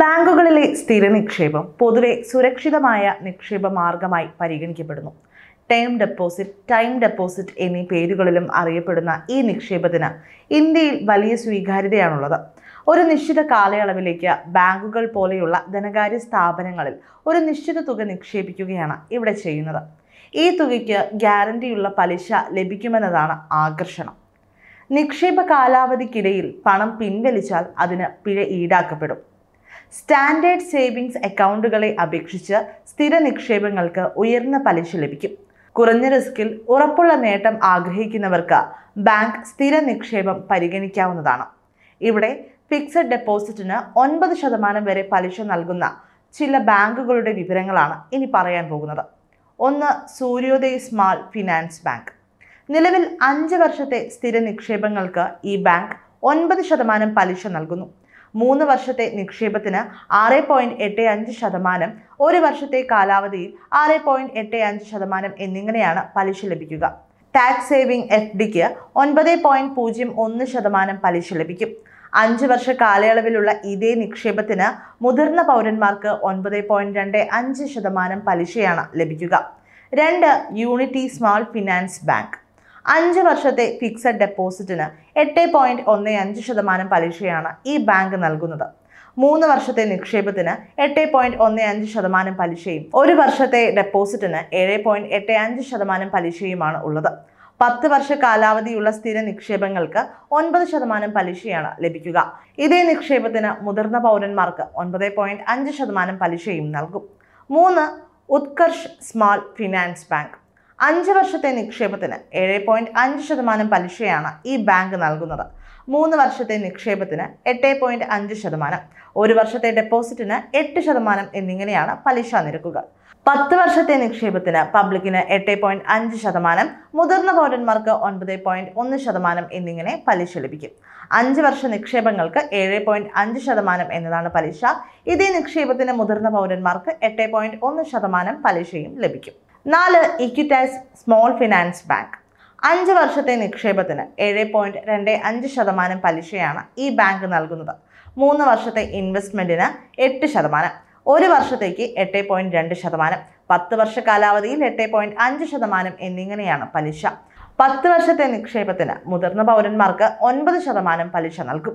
ബാങ്കുകളിലെ സ്ഥിര നിക്ഷേപം പൊതുവെ സുരക്ഷിതമായ നിക്ഷേപ മാർഗമായി പരിഗണിക്കപ്പെടുന്നു ടൈം ഡെപ്പോസിറ്റ് ടൈം ഡെപ്പോസിറ്റ് എന്നീ പേരുകളിലും അറിയപ്പെടുന്ന ഈ നിക്ഷേപത്തിന് ഇന്ത്യയിൽ വലിയ സ്വീകാര്യതയാണുള്ളത് ഒരു നിശ്ചിത കാലയളവിലേക്ക് ബാങ്കുകൾ പോലെയുള്ള ധനകാര്യ സ്ഥാപനങ്ങളിൽ ഒരു നിശ്ചിത തുക നിക്ഷേപിക്കുകയാണ് ഇവിടെ ചെയ്യുന്നത് ഈ തുകയ്ക്ക് ഗ്യാരണ്ടിയുള്ള പലിശ ലഭിക്കുമെന്നതാണ് ആകർഷണം നിക്ഷേപ കാലാവധിക്കിടയിൽ പണം പിൻവലിച്ചാൽ അതിന് പിഴ ഈടാക്കപ്പെടും സ്റ്റാൻഡേർഡ് സേവിങ്സ് അക്കൗണ്ടുകളെ അപേക്ഷിച്ച് സ്ഥിര നിക്ഷേപങ്ങൾക്ക് ഉയർന്ന പലിശ ലഭിക്കും കുറഞ്ഞ റിസ്കിൽ ഉറപ്പുള്ള നേട്ടം ആഗ്രഹിക്കുന്നവർക്ക് ബാങ്ക് സ്ഥിര നിക്ഷേപം പരിഗണിക്കാവുന്നതാണ് ഇവിടെ ഫിക്സഡ് ഡെപ്പോസിറ്റിന് ഒൻപത് ശതമാനം വരെ പലിശ നൽകുന്ന ചില ബാങ്കുകളുടെ വിവരങ്ങളാണ് ഇനി പറയാൻ പോകുന്നത് ഒന്ന് സൂര്യോദയ് സ്മാൾ ഫിനാൻസ് ബാങ്ക് നിലവിൽ അഞ്ച് വർഷത്തെ സ്ഥിര നിക്ഷേപങ്ങൾക്ക് ഈ ബാങ്ക് ഒൻപത് ശതമാനം പലിശ നൽകുന്നു മൂന്ന് വർഷത്തെ നിക്ഷേപത്തിന് ആറ് പോയിന്റ് എട്ട് അഞ്ച് ശതമാനം ഒരു വർഷത്തെ കാലാവധിയിൽ ആറ് പോയിന്റ് എട്ട് അഞ്ച് ശതമാനം എന്നിങ്ങനെയാണ് പലിശ ലഭിക്കുക ടാക്സ് സേവിംഗ് എഫ് ഡിക്ക് ഒൻപത് പോയിന്റ് പൂജ്യം ഒന്ന് ശതമാനം പലിശ ലഭിക്കും അഞ്ച് വർഷ കാലയളവിലുള്ള ഇതേ നിക്ഷേപത്തിന് മുതിർന്ന പൗരന്മാർക്ക് ഒൻപത് പോയിന്റ് രണ്ട് അഞ്ച് ശതമാനം പലിശയാണ് ലഭിക്കുക രണ്ട് യൂണിറ്റി സ്മോൾ ഫിനാൻസ് ബാങ്ക് അഞ്ച് വർഷത്തെ ഫിക്സഡ് ഡെപ്പോസിറ്റിന് എട്ട് പോയിന്റ് ഒന്ന് അഞ്ച് ശതമാനം പലിശയാണ് ഈ ബാങ്ക് നൽകുന്നത് മൂന്ന് വർഷത്തെ നിക്ഷേപത്തിന് എട്ട് പോയിന്റ് ഒന്ന് അഞ്ച് ശതമാനം പലിശയും ഒരു വർഷത്തെ ഡെപ്പോസിറ്റിന് ഏഴ് പോയിന്റ് എട്ട് അഞ്ച് ശതമാനം പലിശയുമാണ് ഉള്ളത് പത്ത് വർഷ കാലാവധിയുള്ള സ്ഥിര നിക്ഷേപങ്ങൾക്ക് ഒൻപത് ശതമാനം പലിശയാണ് ലഭിക്കുക ഇതേ നിക്ഷേപത്തിന് മുതിർന്ന പൗരന്മാർക്ക് ഒൻപത് പോയിന്റ് അഞ്ച് ശതമാനം പലിശയും നൽകും മൂന്ന് ഉത്കർഷ് സ്മാൾ ഫിനാൻസ് ബാങ്ക് അഞ്ച് വർഷത്തെ നിക്ഷേപത്തിന് ഏഴ് പോയിന്റ് അഞ്ച് ശതമാനം പലിശയാണ് ഈ ബാങ്ക് നൽകുന്നത് മൂന്ന് വർഷത്തെ നിക്ഷേപത്തിന് എട്ട് പോയിന്റ് അഞ്ച് ശതമാനം ഒരു വർഷത്തെ ഡെപ്പോസിറ്റിന് എട്ട് ശതമാനം എന്നിങ്ങനെയാണ് പലിശ നിരക്കുകൾ പത്ത് വർഷത്തെ നിക്ഷേപത്തിന് പബ്ലിക്കിന് എട്ട് പോയിന്റ് അഞ്ച് ശതമാനം മുതിർന്ന പൗരന്മാർക്ക് ഒൻപത് പോയിന്റ് ഒന്ന് ശതമാനം എന്നിങ്ങനെ പലിശ ലഭിക്കും അഞ്ച് വർഷ നിക്ഷേപങ്ങൾക്ക് ഏഴ് പോയിന്റ് അഞ്ച് ശതമാനം എന്നതാണ് പലിശ ഇതേ നിക്ഷേപത്തിന് മുതിർന്ന പൗരന്മാർക്ക് എട്ട് പോയിന്റ് ഒന്ന് ശതമാനം പലിശയും ലഭിക്കും നാല് ഇക്വിറ്റൈസ് സ്മോൾ ഫിനാൻസ് ബാങ്ക് അഞ്ച് വർഷത്തെ നിക്ഷേപത്തിന് ഏഴ് പോയിൻറ്റ് രണ്ട് അഞ്ച് ശതമാനം പലിശയാണ് ഈ ബാങ്ക് നൽകുന്നത് മൂന്ന് വർഷത്തെ ഇൻവെസ്റ്റ്മെൻറ്റിന് എട്ട് ശതമാനം ഒരു വർഷത്തേക്ക് എട്ട് പോയിൻറ്റ് രണ്ട് ശതമാനം പത്ത് വർഷ കാലാവധിയിൽ എട്ട് പോയിൻറ്റ് അഞ്ച് ശതമാനം എന്നിങ്ങനെയാണ് പലിശ പത്ത് വർഷത്തെ നിക്ഷേപത്തിന് മുതിർന്ന പൗരന്മാർക്ക് ഒൻപത് ശതമാനം പലിശ നൽകും